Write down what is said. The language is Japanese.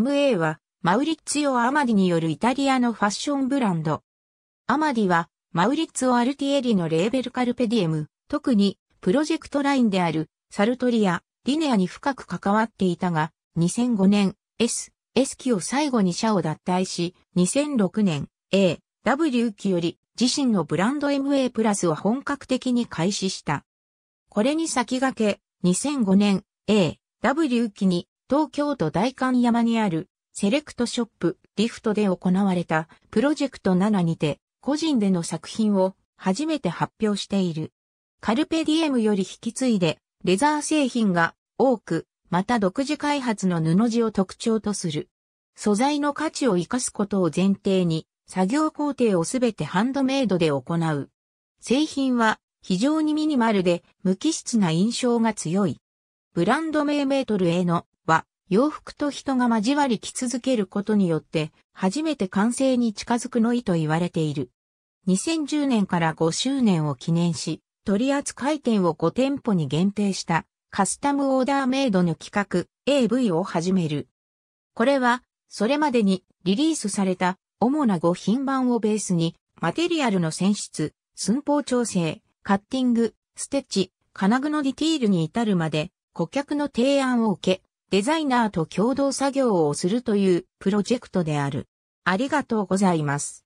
MA はマウリッツィオ・アマディによるイタリアのファッションブランド。アマディはマウリッツオ・アルティエリのレーベルカルペディエム、特にプロジェクトラインであるサルトリア、リネアに深く関わっていたが、2005年 S、S 期を最後に社を脱退し、2006年 A、W 期より自身のブランド MA プラスを本格的に開始した。これに先駆け、2005年 A、W 期に東京都代官山にあるセレクトショップリフトで行われたプロジェクト7にて個人での作品を初めて発表している。カルペディエムより引き継いでレザー製品が多く、また独自開発の布地を特徴とする。素材の価値を生かすことを前提に作業工程をすべてハンドメイドで行う。製品は非常にミニマルで無機質な印象が強い。ブランド名メートルへの洋服と人が交わり着続けることによって、初めて完成に近づくの意と言われている。2010年から5周年を記念し、取扱店を5店舗に限定したカスタムオーダーメイドの企画 AV を始める。これは、それまでにリリースされた主な5品番をベースに、マテリアルの選出、寸法調整、カッティング、ステッチ、金具のディティールに至るまで、顧客の提案を受け、デザイナーと共同作業をするというプロジェクトである。ありがとうございます。